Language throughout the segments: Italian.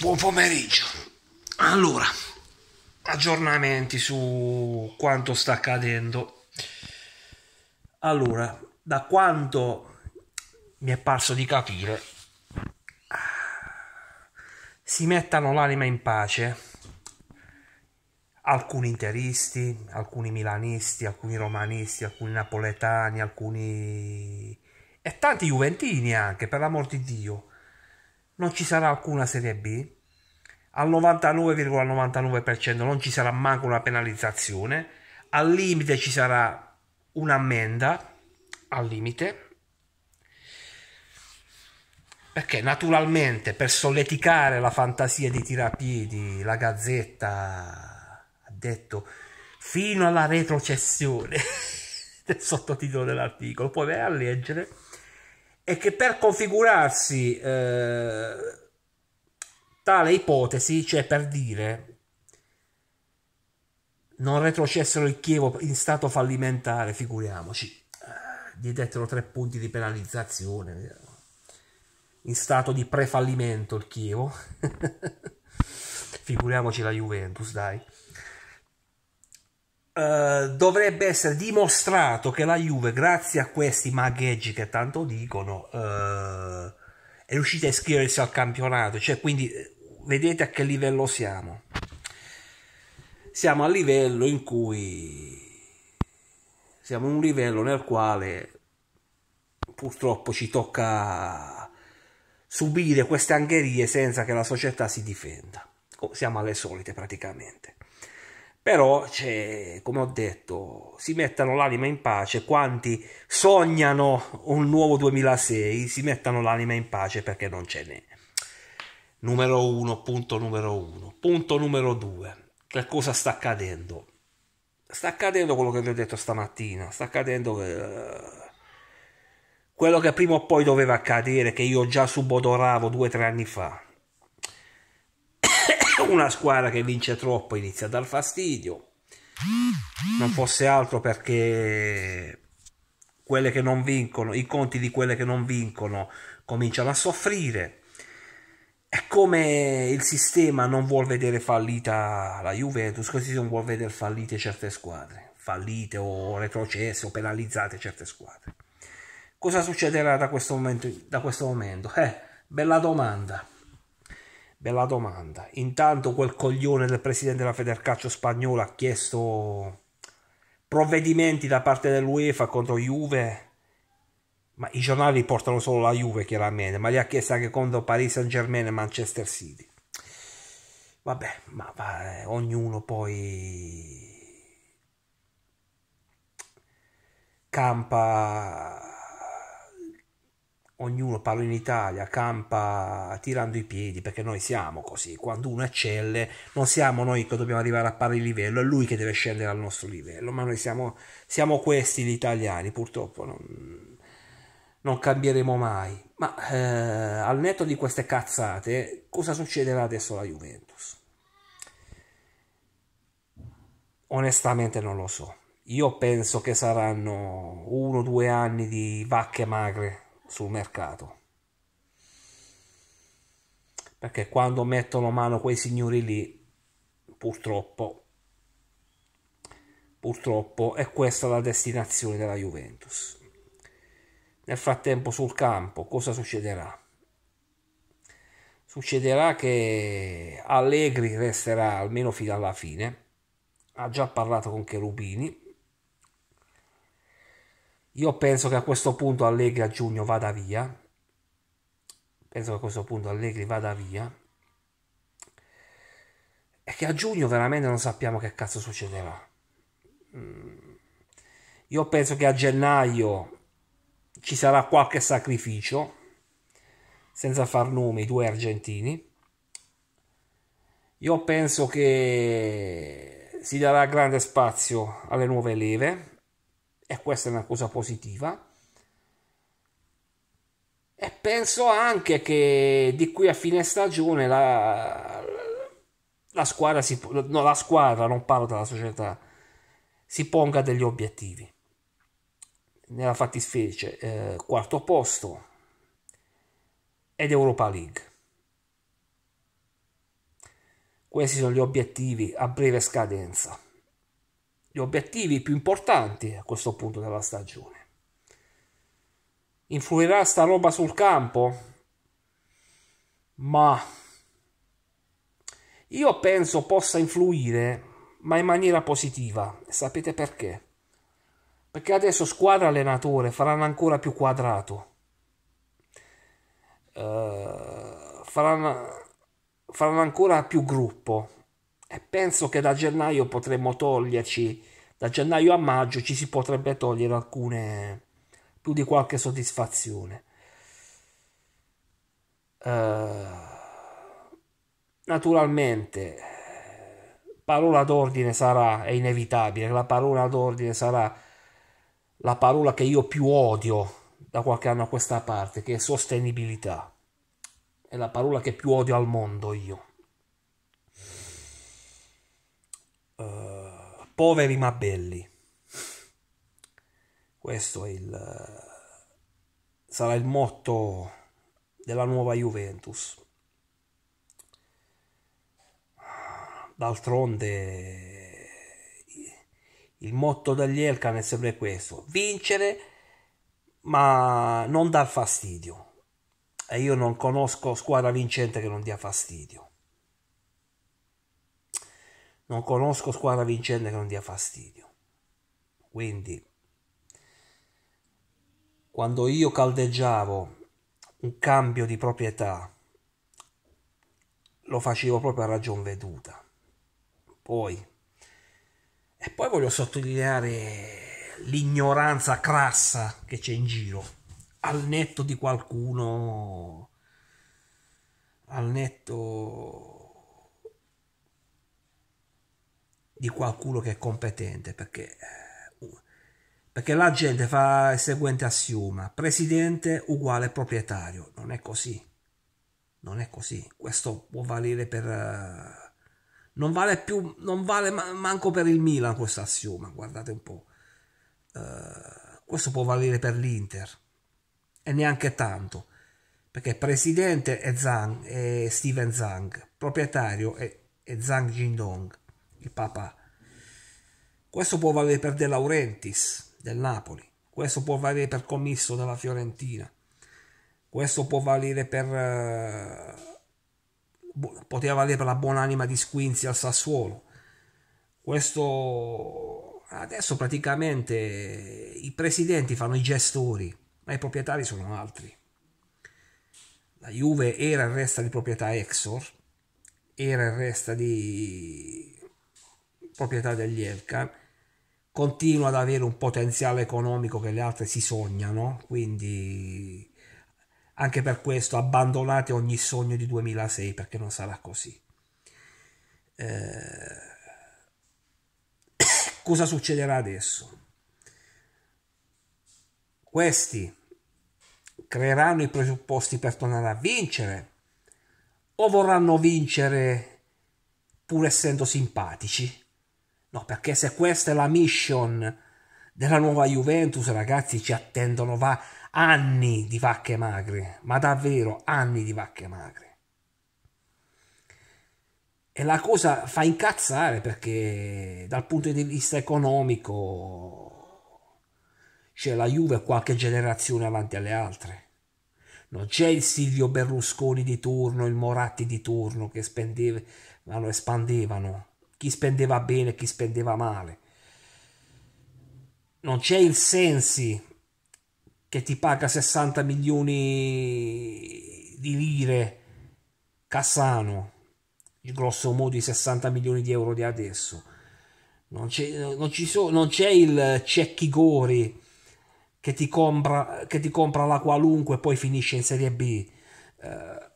Buon pomeriggio. Allora, aggiornamenti su quanto sta accadendo. Allora, da quanto mi è parso di capire, si mettano l'anima in pace alcuni interisti, alcuni milanisti, alcuni romanisti, alcuni napoletani, alcuni... e tanti juventini anche, per l'amor di Dio non ci sarà alcuna Serie B, al 99,99% ,99 non ci sarà manco una penalizzazione, al limite ci sarà un'ammenda, al limite, perché naturalmente per solleticare la fantasia di tirapiedi la Gazzetta ha detto fino alla retrocessione del sottotitolo dell'articolo, poi vai a leggere e che per configurarsi eh, tale ipotesi, cioè per dire non retrocessero il Chievo in stato fallimentare, figuriamoci, eh, gli dettero tre punti di penalizzazione, in stato di prefallimento il Chievo, figuriamoci la Juventus, dai. Eh, dovrebbe essere dimostrato che la Juve, grazie a questi magheggi che tanto dicono, uh, è riuscita a iscriversi al campionato. Cioè, quindi eh, vedete a che livello siamo. Siamo al livello in cui siamo a un livello nel quale purtroppo ci tocca subire queste angherie senza che la società si difenda. Oh, siamo alle solite praticamente però cioè, come ho detto, si mettano l'anima in pace, quanti sognano un nuovo 2006, si mettano l'anima in pace perché non ce n'è. Numero uno, punto numero uno. Punto numero due, che cosa sta accadendo? Sta accadendo quello che vi ho detto stamattina, sta accadendo che, eh, quello che prima o poi doveva accadere, che io già subodoravo due o tre anni fa una squadra che vince troppo inizia a dar fastidio, non fosse altro perché quelle che non vincono, i conti di quelle che non vincono cominciano a soffrire. È come il sistema non vuol vedere fallita la Juventus, così non vuol vedere fallite certe squadre, fallite o retrocesse o penalizzate certe squadre. Cosa succederà da questo momento? Da questo momento? Eh, bella domanda. Bella domanda. Intanto quel coglione del presidente della Federcaccio spagnola ha chiesto provvedimenti da parte dell'UEFA contro Juve, ma i giornali portano solo la Juve chiaramente, ma li ha chiesto anche contro Paris Saint Germain e Manchester City. Vabbè, ma va, eh, ognuno poi campa ognuno, parla in Italia, campa tirando i piedi perché noi siamo così, quando uno eccelle non siamo noi che dobbiamo arrivare a pari livello, è lui che deve scendere al nostro livello, ma noi siamo, siamo questi gli italiani, purtroppo non, non cambieremo mai. Ma eh, al netto di queste cazzate, cosa succederà adesso alla Juventus? Onestamente non lo so. Io penso che saranno uno o due anni di vacche magre sul mercato. Perché quando mettono mano quei signori lì, purtroppo, purtroppo è questa la destinazione della Juventus. Nel frattempo sul campo cosa succederà? Succederà che Allegri resterà almeno fino alla fine, ha già parlato con Cherubini, io penso che a questo punto Allegri a giugno vada via. Penso che a questo punto Allegri vada via. E che a giugno veramente non sappiamo che cazzo succederà. Mm. Io penso che a gennaio ci sarà qualche sacrificio, senza far nome, i due argentini. Io penso che si darà grande spazio alle nuove leve e questa è una cosa positiva. E penso anche che di qui a fine stagione la, la squadra, si, no, la squadra, non parlo della società, si ponga degli obiettivi. Nella fattispecie, eh, quarto posto ed Europa League. Questi sono gli obiettivi a breve scadenza gli obiettivi più importanti a questo punto della stagione. Influirà sta roba sul campo? Ma io penso possa influire, ma in maniera positiva. Sapete perché? Perché adesso squadra allenatore faranno ancora più quadrato. Uh, faranno, faranno ancora più gruppo e penso che da gennaio potremmo toglierci, da gennaio a maggio ci si potrebbe togliere alcune, più di qualche soddisfazione. Uh, naturalmente parola d'ordine sarà è inevitabile la parola d'ordine sarà la parola che io più odio da qualche anno a questa parte che è sostenibilità è la parola che più odio al mondo io poveri ma belli. Questo il, sarà il motto della nuova Juventus. D'altronde il motto degli Elkan è sempre questo, vincere ma non dar fastidio. E io non conosco squadra vincente che non dia fastidio non conosco squadra vincente che non dia fastidio. Quindi, quando io caldeggiavo un cambio di proprietà, lo facevo proprio a ragion veduta. Poi, e poi voglio sottolineare l'ignoranza crassa che c'è in giro, al netto di qualcuno, al netto di qualcuno che è competente perché, eh, perché la gente fa il seguente assioma, presidente uguale proprietario, non è così, non è così, questo può valere per... Eh, non vale più, non vale manco per il Milan questo assioma, guardate un po'. Eh, questo può valere per l'Inter e neanche tanto, perché presidente è, Zang, è Steven Zang, proprietario è, è Zhang Jindong il Papa. Questo può valere per De Laurentiis del Napoli, questo può valere per Commisso della Fiorentina, questo può valere per... Eh, poteva valere per la buonanima di Squinzi al Sassuolo. Questo... adesso praticamente eh, i presidenti fanno i gestori, ma i proprietari sono altri. La Juve era e resta di proprietà Exor, era e resta di proprietà degli dell'Irca, continua ad avere un potenziale economico che le altre si sognano, quindi anche per questo abbandonate ogni sogno di 2006 perché non sarà così. Eh, cosa succederà adesso? Questi creeranno i presupposti per tornare a vincere o vorranno vincere pur essendo simpatici? No, perché se questa è la mission della nuova Juventus, ragazzi, ci attendono va- anni di vacche magre, ma davvero anni di vacche magre. E la cosa fa incazzare perché dal punto di vista economico c'è la Juve qualche generazione avanti alle altre. Non c'è il Silvio Berlusconi di turno, il Moratti di turno che spendevano, espandevano chi spendeva bene e chi spendeva male. Non c'è il Sensi che ti paga 60 milioni di lire Cassano, grosso modo i 60 milioni di euro di adesso. Non c'è, non ci so, non c'è il Cecchi Gori che ti, compra, che ti compra la qualunque e poi finisce in Serie B. Uh,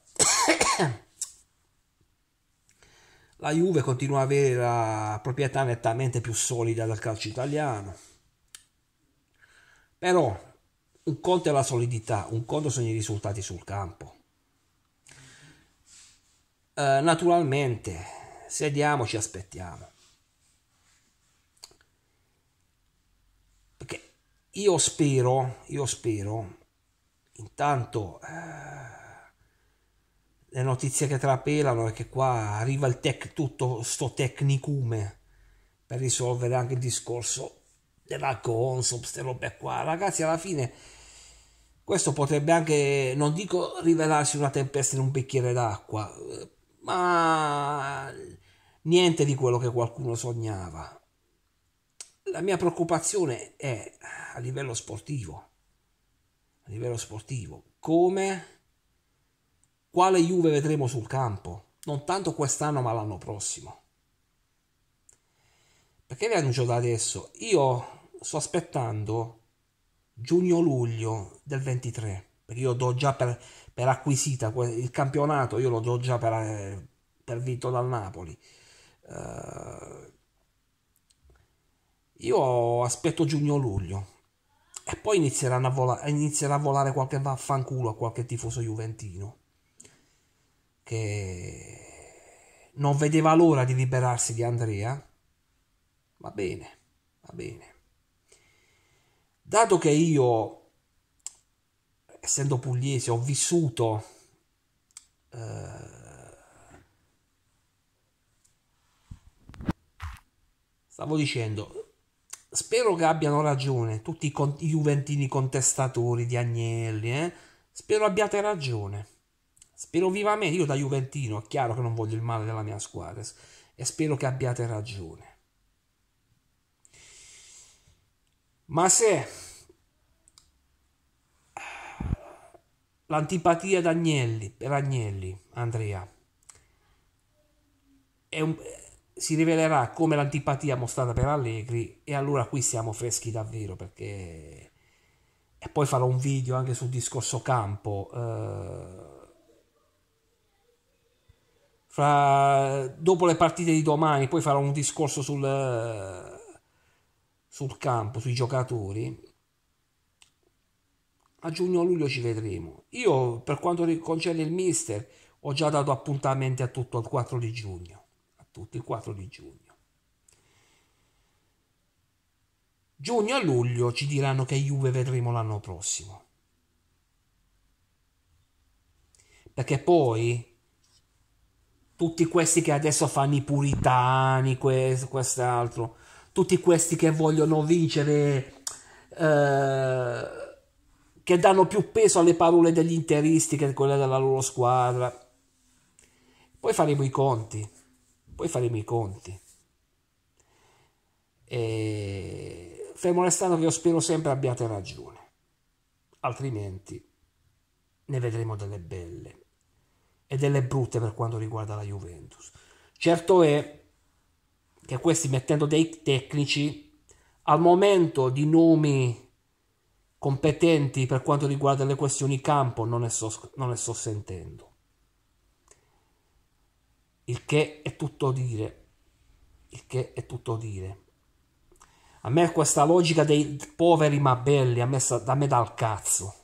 la Juve continua ad avere la proprietà nettamente più solida del calcio italiano. Però un conto è la solidità, un conto sono i risultati sul campo. Eh, naturalmente, sediamo, ci aspettiamo. Perché io spero, io spero, intanto... Eh, le notizie che trapelano è che qua arriva il tech, tutto sto tecnicume per risolvere anche il discorso della Consob, queste robe qua. Ragazzi, alla fine questo potrebbe anche, non dico rivelarsi una tempesta in un bicchiere d'acqua, ma niente di quello che qualcuno sognava. La mia preoccupazione è a livello sportivo, a livello sportivo, come quale Juve vedremo sul campo, non tanto quest'anno ma l'anno prossimo. Perché vi annuncio da adesso? Io sto aspettando giugno-luglio del 23, perché io do già per, per acquisita il campionato, io lo do già per, eh, per vinto dal Napoli. Uh, io aspetto giugno-luglio e poi inizieranno a volare, inizierà a volare qualche vaffanculo a qualche tifoso juventino che non vedeva l'ora di liberarsi di Andrea? Va bene, va bene. Dato che io, essendo pugliese, ho vissuto eh, stavo dicendo, spero che abbiano ragione tutti i, con- i juventini contestatori di Agnelli, eh? spero abbiate ragione. Spero vivamente, io da Juventino è chiaro che non voglio il male della mia squadra e spero che abbiate ragione. Ma se l'antipatia ad Agnelli, per Agnelli, Andrea, un, si rivelerà come l'antipatia mostrata per Allegri e allora qui siamo freschi davvero perché... E poi farò un video anche sul discorso campo. Eh, fra, dopo le partite di domani poi farò un discorso sul, eh, sul campo, sui giocatori. A giugno-luglio ci vedremo. Io per quanto concerne il mister ho già dato appuntamenti a tutto il 4 di giugno. A tutti il 4 di giugno. Giugno e luglio ci diranno che Juve vedremo l'anno prossimo. Perché poi tutti questi che adesso fanno i puritani, questo, quest'altro, tutti questi che vogliono vincere, eh, che danno più peso alle parole degli interisti che a quelle della loro squadra. Poi faremo i conti, poi faremo i conti. E fermo restando che io spero sempre abbiate ragione, altrimenti ne vedremo delle belle e delle brutte per quanto riguarda la Juventus. Certo è che questi mettendo dei tecnici al momento di nomi competenti per quanto riguarda le questioni campo non ne sto, non ne sto sentendo. Il che è tutto dire, il che è tutto dire. A me questa logica dei poveri ma belli, a me, a me dà cazzo.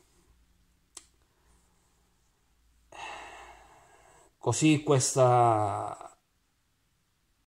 Così questa